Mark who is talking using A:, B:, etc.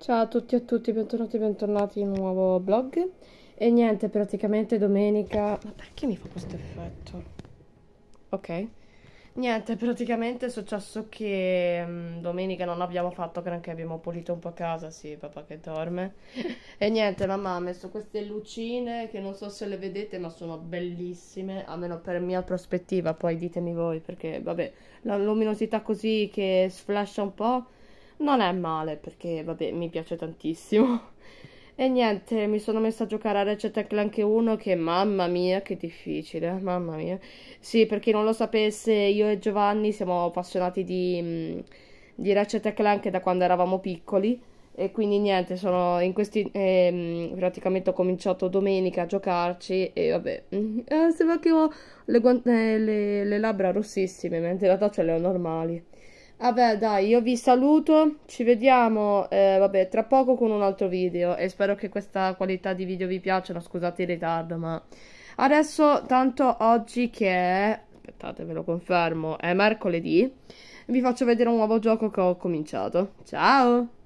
A: Ciao a tutti e a tutti, bentornati e bentornati in un nuovo vlog E niente, praticamente domenica... Ma perché mi fa questo effetto? Ok
B: Niente, praticamente è successo che mh, mm, domenica non abbiamo fatto granché, abbiamo pulito un po' casa, sì, papà che dorme E niente, mamma ha messo queste lucine che non so se le vedete ma sono bellissime, almeno per mia prospettiva, poi ditemi voi perché, vabbè, la luminosità così che sflascia un po' non è male perché vabbè mi piace tantissimo e niente mi sono messa a giocare a Ratchet Clank 1 che mamma mia che difficile mamma mia sì per chi non lo sapesse io e Giovanni siamo appassionati di, mm, di Ratchet Clank da quando eravamo piccoli e quindi niente, sono in questi ehm, praticamente ho cominciato domenica a giocarci e vabbè, mm, eh, sembra che ho le, eh, le, le labbra rossissime, mentre in realtà ce le ho normali. Vabbè, dai, io vi saluto, ci vediamo, eh, vabbè, tra poco con un altro video e spero che questa qualità di video vi piacciono, scusate il ritardo, ma... Adesso, tanto oggi che è... aspettate, ve lo confermo, è mercoledì, vi faccio vedere un nuovo gioco che ho cominciato. Ciao!